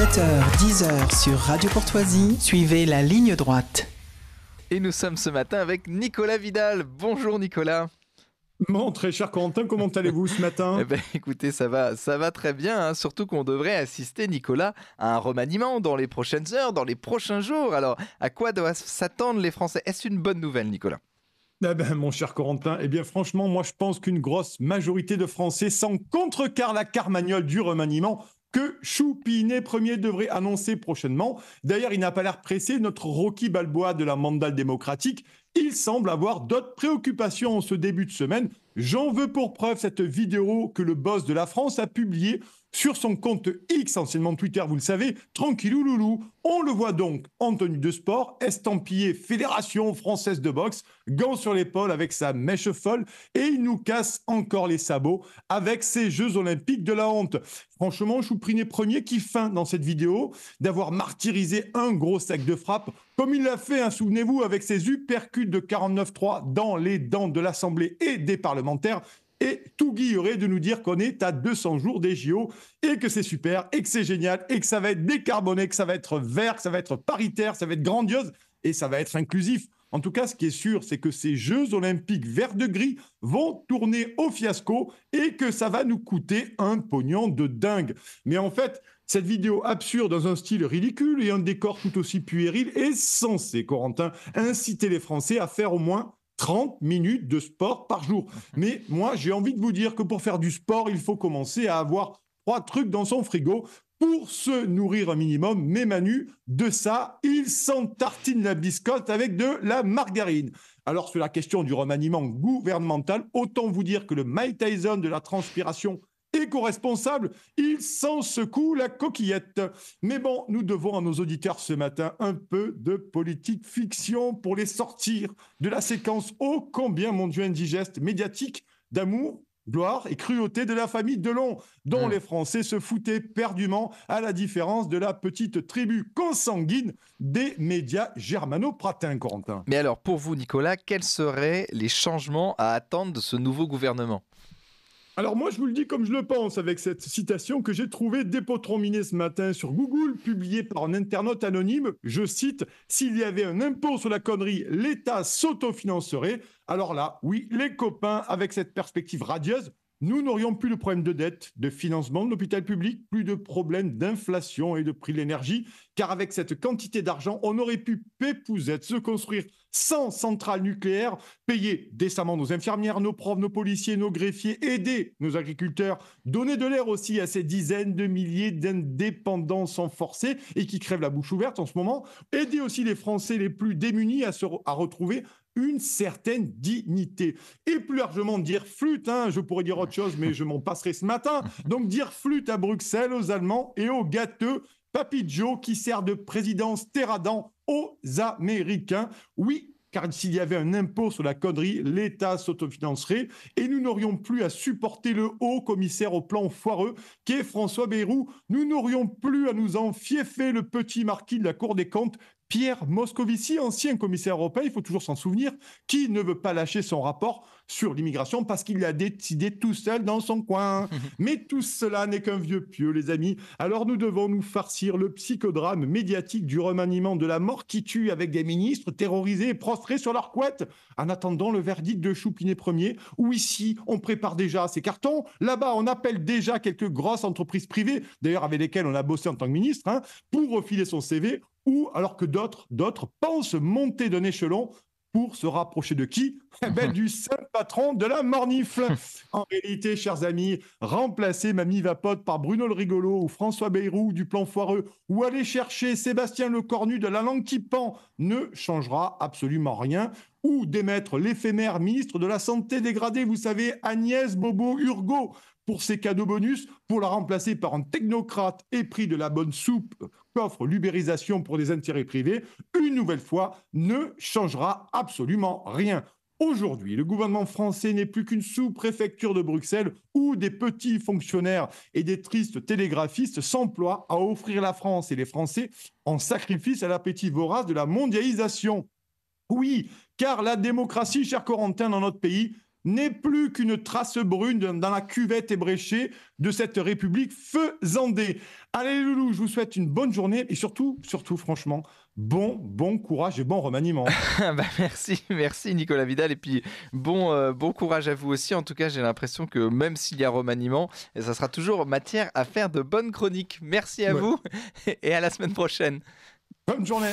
7h, 10h sur Radio Courtoisie, suivez la ligne droite. Et nous sommes ce matin avec Nicolas Vidal. Bonjour Nicolas. Bon, très cher Corentin, comment allez-vous ce matin eh ben, Écoutez, ça va, ça va très bien, hein. surtout qu'on devrait assister, Nicolas, à un remaniement dans les prochaines heures, dans les prochains jours. Alors, à quoi doivent s'attendre les Français Est-ce une bonne nouvelle, Nicolas Eh ben, mon cher Corentin, eh bien franchement, moi je pense qu'une grosse majorité de Français s'en contrecarre la carmagnole du remaniement que Choupinet Premier devrait annoncer prochainement. D'ailleurs, il n'a pas l'air pressé, notre Rocky Balboa de la mandale démocratique. Il semble avoir d'autres préoccupations en ce début de semaine. J'en veux pour preuve cette vidéo que le boss de la France a publiée sur son compte X, anciennement Twitter, vous le savez, tranquille loulou. On le voit donc en tenue de sport, estampillé Fédération française de boxe, gants sur l'épaule avec sa mèche folle, et il nous casse encore les sabots avec ses Jeux olympiques de la honte. Franchement, Choupriné Premier qui feint dans cette vidéo d'avoir martyrisé un gros sac de frappe, comme il l'a fait, hein, souvenez-vous, avec ses uppercuts de 49-3 dans les dents de l'Assemblée et des parlementaires tout aurait de nous dire qu'on est à 200 jours des JO et que c'est super et que c'est génial et que ça va être décarboné, que ça va être vert, que ça va être paritaire, ça va être grandiose et ça va être inclusif. En tout cas, ce qui est sûr, c'est que ces Jeux olympiques vert de gris vont tourner au fiasco et que ça va nous coûter un pognon de dingue. Mais en fait, cette vidéo absurde dans un style ridicule et un décor tout aussi puéril est censée, Corentin, inciter les Français à faire au moins 30 minutes de sport par jour. Mais moi, j'ai envie de vous dire que pour faire du sport, il faut commencer à avoir trois trucs dans son frigo pour se nourrir un minimum. Mais Manu, de ça, il s'en tartine la biscotte avec de la margarine. Alors, sur la question du remaniement gouvernemental, autant vous dire que le Mike Tyson de la transpiration éco-responsable. Il s'en secoue la coquillette. Mais bon, nous devons à nos auditeurs ce matin un peu de politique fiction pour les sortir de la séquence ô oh, combien, mon Dieu, indigeste, médiatique d'amour gloire et cruauté de la famille Delon, dont hmm. les Français se foutaient perdument, à la différence de la petite tribu consanguine des médias germano pratin Mais alors, pour vous, Nicolas, quels seraient les changements à attendre de ce nouveau gouvernement alors moi, je vous le dis comme je le pense avec cette citation que j'ai trouvée dépotronminée ce matin sur Google, publiée par un internaute anonyme. Je cite, S'il y avait un impôt sur la connerie, l'État s'autofinancerait. Alors là, oui, les copains, avec cette perspective radieuse, nous n'aurions plus de problème de dette, de financement de l'hôpital public, plus de problème d'inflation et de prix de l'énergie, car avec cette quantité d'argent, on aurait pu pépouzette se construire sans centrales nucléaires, payer décemment nos infirmières, nos profs, nos policiers, nos greffiers, aider nos agriculteurs, donner de l'air aussi à ces dizaines de milliers d'indépendants sans forcer et qui crèvent la bouche ouverte en ce moment, aider aussi les Français les plus démunis à, se à retrouver une certaine dignité. Et plus largement, dire flûte, hein, je pourrais dire autre chose, mais je m'en passerai ce matin. Donc dire flûte à Bruxelles, aux Allemands et au gâteux, Papy Joe qui sert de présidence terradent aux Américains. Oui, car s'il y avait un impôt sur la connerie, l'État s'autofinancerait et nous n'aurions plus à supporter le haut commissaire au plan foireux qu'est François Bayrou. Nous n'aurions plus à nous en le petit marquis de la Cour des comptes Pierre Moscovici, ancien commissaire européen, il faut toujours s'en souvenir, qui ne veut pas lâcher son rapport sur l'immigration parce qu'il l'a décidé tout seul dans son coin. Mais tout cela n'est qu'un vieux pieu, les amis. Alors nous devons nous farcir le psychodrame médiatique du remaniement de la mort qui tue avec des ministres terrorisés et prostrés sur leur couette, en attendant le verdict de Choupinet Premier, où ici, on prépare déjà ses cartons, là-bas, on appelle déjà quelques grosses entreprises privées, d'ailleurs avec lesquelles on a bossé en tant que ministre, hein, pour refiler son CV ou alors que d'autres, d'autres pensent monter d'un échelon pour se rapprocher de qui eh ben, Du saint patron de la mornifle. en réalité, chers amis, remplacer Mamie Vapote par Bruno le Rigolo ou François Bayrou du Plan Foireux ou aller chercher Sébastien Le Cornu de la langue qui pend ne changera absolument rien. Ou démettre l'éphémère ministre de la Santé dégradé, vous savez, Agnès Bobo-Urgo, pour ses cadeaux bonus, pour la remplacer par un technocrate épris de la bonne soupe qu'offre l'ubérisation pour des intérêts privés, une nouvelle fois, ne changera absolument rien. Aujourd'hui, le gouvernement français n'est plus qu'une sous-préfecture de Bruxelles où des petits fonctionnaires et des tristes télégraphistes s'emploient à offrir la France et les Français en sacrifice à l'appétit vorace de la mondialisation. Oui, car la démocratie, cher Corentin, dans notre pays, n'est plus qu'une trace brune dans la cuvette ébréchée de cette République faisandée. Allez, Loulou, je vous souhaite une bonne journée et surtout, surtout, franchement, bon, bon courage et bon remaniement. Ah bah, merci, merci Nicolas Vidal et puis bon, euh, bon courage à vous aussi. En tout cas, j'ai l'impression que même s'il y a remaniement, ça sera toujours matière à faire de bonnes chroniques. Merci à vous et à la semaine prochaine. Bonne journée.